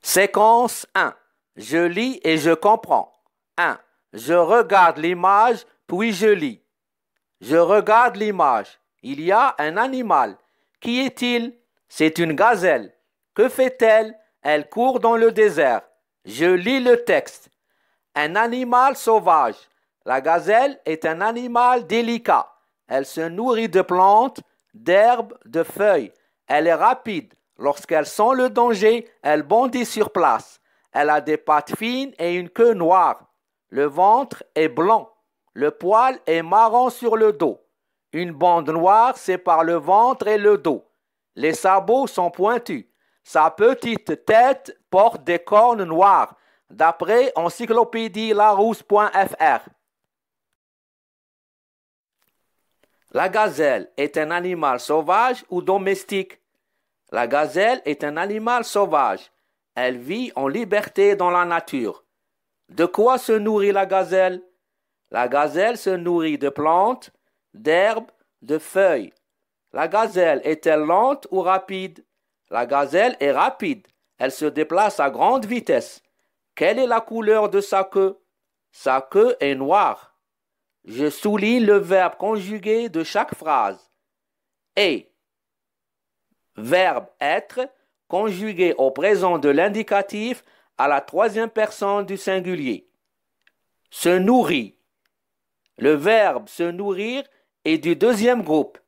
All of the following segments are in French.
Séquence 1. Je lis et je comprends. 1. Je regarde l'image oui, je lis. Je regarde l'image. Il y a un animal. Qui est-il C'est une gazelle. Que fait-elle Elle court dans le désert. Je lis le texte. Un animal sauvage. La gazelle est un animal délicat. Elle se nourrit de plantes, d'herbes, de feuilles. Elle est rapide. Lorsqu'elle sent le danger, elle bondit sur place. Elle a des pattes fines et une queue noire. Le ventre est blanc. Le poil est marron sur le dos. Une bande noire sépare le ventre et le dos. Les sabots sont pointus. Sa petite tête porte des cornes noires, d'après encyclopédie larousse.fr. La gazelle est un animal sauvage ou domestique. La gazelle est un animal sauvage. Elle vit en liberté dans la nature. De quoi se nourrit la gazelle la gazelle se nourrit de plantes, d'herbes, de feuilles. La gazelle est-elle lente ou rapide La gazelle est rapide. Elle se déplace à grande vitesse. Quelle est la couleur de sa queue Sa queue est noire. Je souligne le verbe conjugué de chaque phrase. Et. Verbe être conjugué au présent de l'indicatif à la troisième personne du singulier. Se nourrit. Le verbe se nourrir est du deuxième groupe.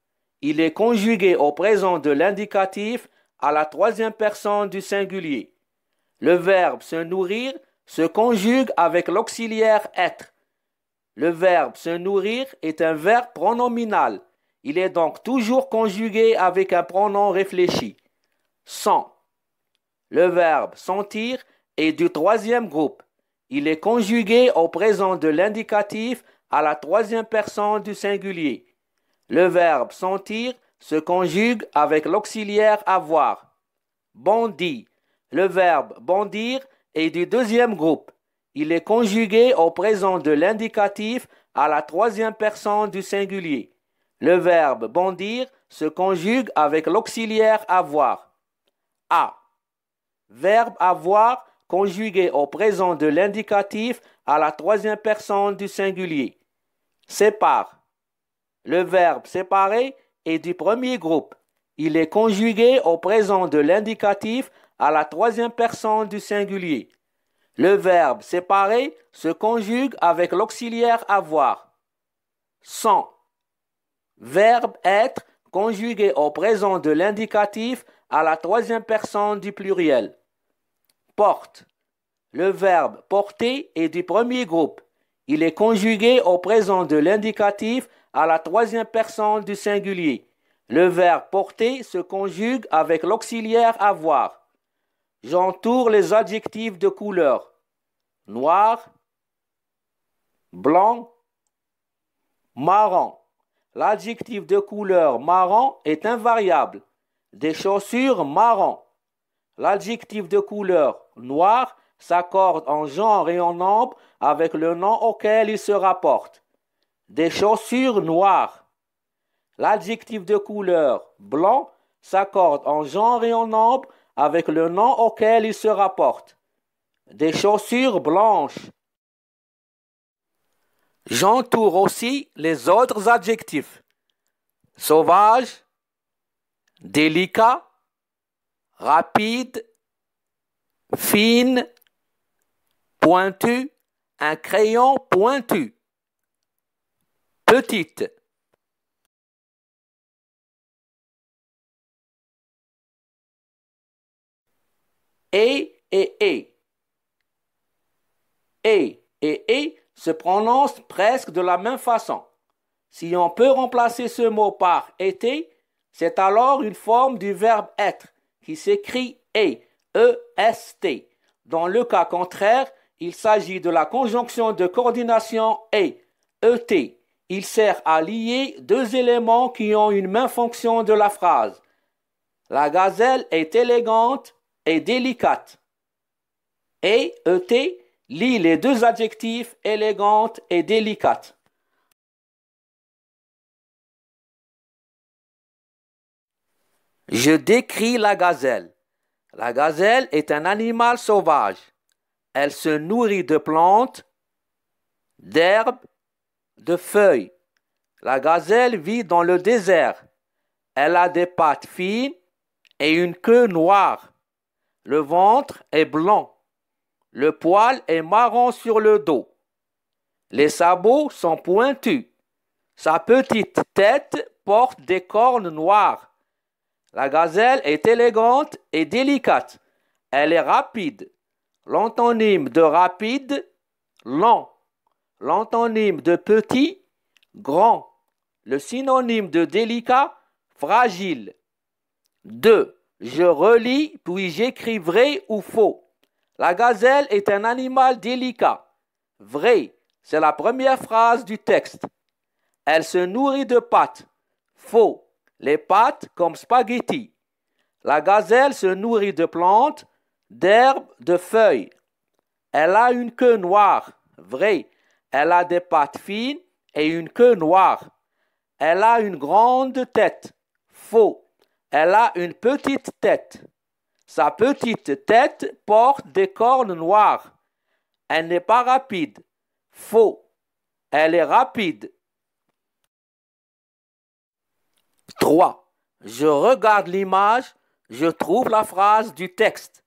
Il est conjugué au présent de l'indicatif à la troisième personne du singulier. Le verbe se nourrir se conjugue avec l'auxiliaire être. Le verbe se nourrir est un verbe pronominal. Il est donc toujours conjugué avec un pronom réfléchi. Sent. Le verbe sentir est du troisième groupe. Il est conjugué au présent de l'indicatif à la troisième personne du singulier. Le verbe sentir se conjugue avec l'auxiliaire avoir. bondi Le verbe bondir est du deuxième groupe. Il est conjugué au présent de l'indicatif à la troisième personne du singulier. Le verbe bondir se conjugue avec l'auxiliaire avoir. A. Verbe avoir conjugué au présent de l'indicatif à la troisième personne du singulier sépare. Le verbe séparer est du premier groupe. Il est conjugué au présent de l'indicatif à la troisième personne du singulier. Le verbe séparer se conjugue avec l'auxiliaire avoir. Sans. Verbe être conjugué au présent de l'indicatif à la troisième personne du pluriel. Porte. Le verbe porter est du premier groupe. Il est conjugué au présent de l'indicatif à la troisième personne du singulier. Le verbe porter se conjugue avec l'auxiliaire avoir. J'entoure les adjectifs de couleur. Noir, blanc, marron. L'adjectif de couleur marron est invariable. Des chaussures marron. L'adjectif de couleur noir s'accorde en genre et en nombre avec le nom auquel il se rapporte. Des chaussures noires. L'adjectif de couleur blanc s'accorde en genre et en nombre avec le nom auquel il se rapporte. Des chaussures blanches. J'entoure aussi les autres adjectifs. Sauvage, délicat, rapide, fine, pointu, un crayon pointu. Petite. E et, e. E et, et. Et, et, et se prononcent presque de la même façon. Si on peut remplacer ce mot par été, c'est alors une forme du verbe être qui s'écrit et, E-S-T. Dans le cas contraire, il s'agit de la conjonction de coordination et ET. Il sert à lier deux éléments qui ont une même fonction de la phrase. La gazelle est élégante et délicate. Et ET lie les deux adjectifs élégante et délicate. Je décris la gazelle. La gazelle est un animal sauvage elle se nourrit de plantes, d'herbes, de feuilles. La gazelle vit dans le désert. Elle a des pattes fines et une queue noire. Le ventre est blanc. Le poil est marron sur le dos. Les sabots sont pointus. Sa petite tête porte des cornes noires. La gazelle est élégante et délicate. Elle est rapide. L'antonyme de rapide, lent. L'antonyme de petit, grand. Le synonyme de délicat, fragile. 2. Je relis puis vrai ou faux. La gazelle est un animal délicat. Vrai, c'est la première phrase du texte. Elle se nourrit de pâtes. Faux, les pâtes comme spaghetti. La gazelle se nourrit de plantes d'herbe, de feuilles. Elle a une queue noire, vrai. Elle a des pattes fines et une queue noire. Elle a une grande tête, faux. Elle a une petite tête. Sa petite tête porte des cornes noires. Elle n'est pas rapide, faux. Elle est rapide. 3. Je regarde l'image, je trouve la phrase du texte.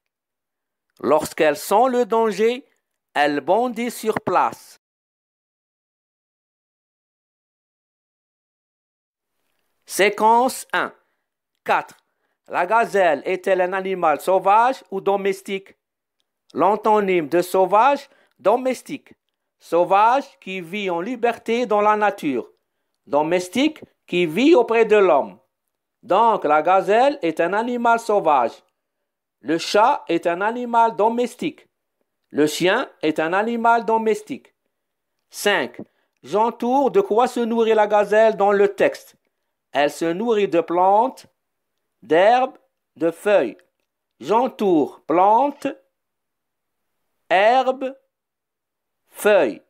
Lorsqu'elles sentent le danger, elles bondissent sur place. Séquence 1. 4. La gazelle est-elle un animal sauvage ou domestique L'antonyme de sauvage, domestique. Sauvage qui vit en liberté dans la nature. Domestique qui vit auprès de l'homme. Donc la gazelle est un animal sauvage. Le chat est un animal domestique. Le chien est un animal domestique. 5. J'entoure de quoi se nourrit la gazelle dans le texte. Elle se nourrit de plantes, d'herbes, de feuilles. J'entoure plantes, herbes, feuilles.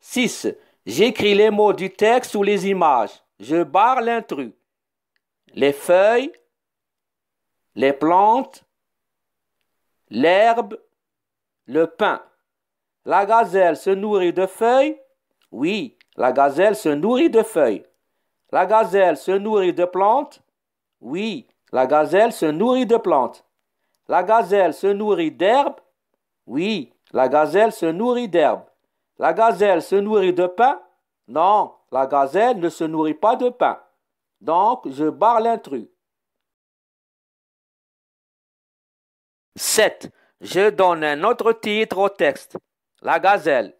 6. J'écris les mots du texte ou les images. Je barre l'intrus. Les feuilles, les plantes, l'herbe, le pain. La gazelle se nourrit de feuilles. Oui, la gazelle se nourrit de feuilles. La gazelle se nourrit de plantes. Oui, la gazelle se nourrit de plantes. La gazelle se nourrit d'herbe. Oui, la gazelle se nourrit d'herbe. La gazelle se nourrit de pain. Non, la gazelle ne se nourrit pas de pain. Donc, je barre l'intrus. 7. Je donne un autre titre au texte. La gazelle